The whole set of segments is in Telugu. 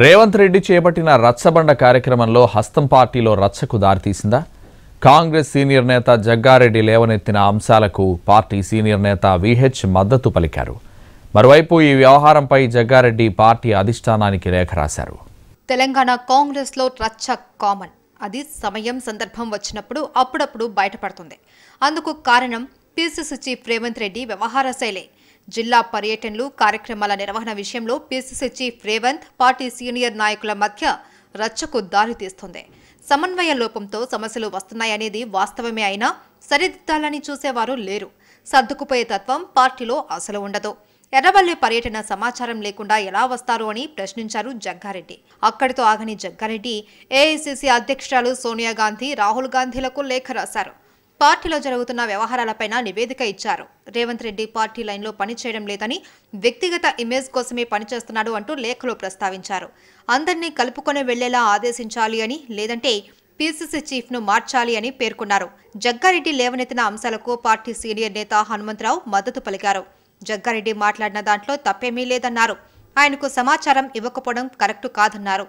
రేవంత్ రెడ్డి చేపట్టిన రచ్చబండ కార్యక్రమంలో హస్తం పార్టీలో రచ్చకు దారితీసిందా కాంగ్రెస్ సీనియర్ నేత జగ్గారెడ్డి లేవనెత్తిన అంశాలకు పార్టీ సీనియర్ నేత విహెచ్ మద్దతు పలికారు మరోవైపు ఈ వ్యవహారంపై జగ్గారెడ్డి పార్టీ అధిష్టానానికి లేఖ రాశారు తెలంగాణ కాంగ్రెస్లో రచ్చ కామన్ అది సమయం సందర్భం వచ్చినప్పుడు అప్పుడప్పుడు బయటపడుతుంది అందుకు కారణం పిసిసి చీఫ్ రేవంత్ రెడ్డి వ్యవహార శైలి జిల్లా పర్యటనలు కార్యక్రమాల నిర్వహణ విషయంలో PCC chief Revanth party senior నాయకుల మధ్య రచ్చకు దారితీస్తుంది సమన్వయ లోపంతో సమస్యలు వస్తున్నాయనేది వాస్తవమే అయినా సరిదిద్దాలని చూసేవారు లేరు సర్దుకుపోయే తత్వం పార్టీలో అసలు ఉండదు ఎర్రవల్లి పర్యటన సమాచారం లేకుండా ఎలా వస్తారు అని ప్రశ్నించారు జగ్గారెడ్డి అక్కడితో ఆగని జగ్గారెడ్డి ఏఐసిసి అధ్యక్షురాలు సోనియా గాంధీ రాహుల్ గాంధీలకు లేఖ రాశారు పార్టీలో జరుగుతున్న వ్యవహారాలపైన నివేదిక ఇచ్చారు రేవంత్ రెడ్డి పార్టీ లైన్లో పనిచేయడం లేదని వ్యక్తిగత ఇమేజ్ కోసమే పనిచేస్తున్నాడు అంటూ లేఖలో ప్రస్తావించారు అందరినీ కలుపుకొని వెళ్లేలా ఆదేశించాలి అని లేదంటే పీసీసీ చీఫ్ను మార్చాలి అని పేర్కొన్నారు జగ్గారెడ్డి లేవనెత్తిన అంశాలకు పార్టీ సీనియర్ నేత హనుమంతరావు మద్దతు పలికారు జగ్గారెడ్డి మాట్లాడిన దాంట్లో తప్పేమీ లేదన్నారు ఆయనకు సమాచారం ఇవ్వకపోవడం కరెక్టు కాదన్నారు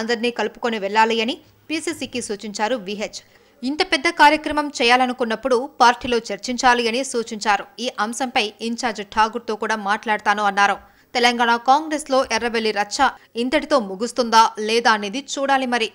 అందరినీ కలుపుకొని వెళ్లాలి అని పీసీసీకి సూచించారు విహెచ్ ఇంత పెద్ద కార్యక్రమం చేయాలనుకున్నప్పుడు పార్టీలో చర్చించాలి అని సూచించారు ఈ అంశంపై ఇన్ఛార్జ్ తో కూడా మాట్లాడతాను అన్నారు తెలంగాణ కాంగ్రెస్లో ఎర్రబెల్లి రచ్చ ఇంతటితో ముగుస్తుందా లేదా అనేది చూడాలి మరి